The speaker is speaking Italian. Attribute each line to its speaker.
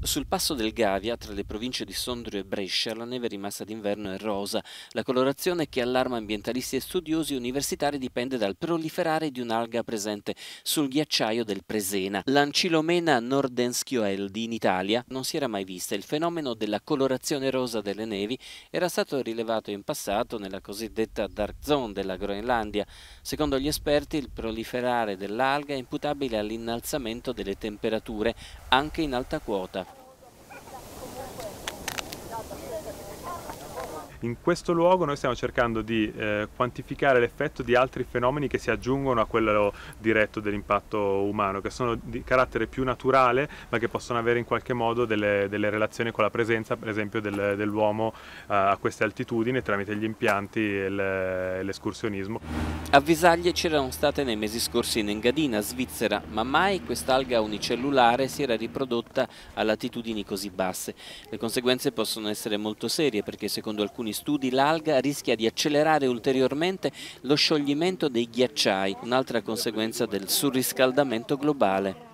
Speaker 1: Sul passo del Gavia, tra le province di Sondrio e Brescia, la neve rimasta d'inverno è rosa. La colorazione che allarma ambientalisti e studiosi universitari dipende dal proliferare di un'alga presente sul ghiacciaio del Presena. L'Ancilomena nordenschioeldi in Italia non si era mai vista. Il fenomeno della colorazione rosa delle nevi era stato rilevato in passato nella cosiddetta dark zone della Groenlandia. Secondo gli esperti, il proliferare dell'alga è imputabile all'innalzamento delle temperature anche in alta quota
Speaker 2: In questo luogo noi stiamo cercando di eh, quantificare l'effetto di altri fenomeni che si aggiungono a quello diretto dell'impatto umano, che sono di carattere più naturale ma che possono avere in qualche modo delle, delle relazioni con la presenza, per esempio, del, dell'uomo eh, a queste altitudini tramite gli impianti e le, l'escursionismo. Avvisaglie c'erano state nei mesi scorsi in Engadina, Svizzera, ma mai quest'alga
Speaker 1: unicellulare si era riprodotta a latitudini così basse. Le conseguenze possono essere molto serie perché secondo alcuni alcuni studi l'alga rischia di accelerare ulteriormente lo scioglimento dei ghiacciai, un'altra conseguenza del surriscaldamento globale.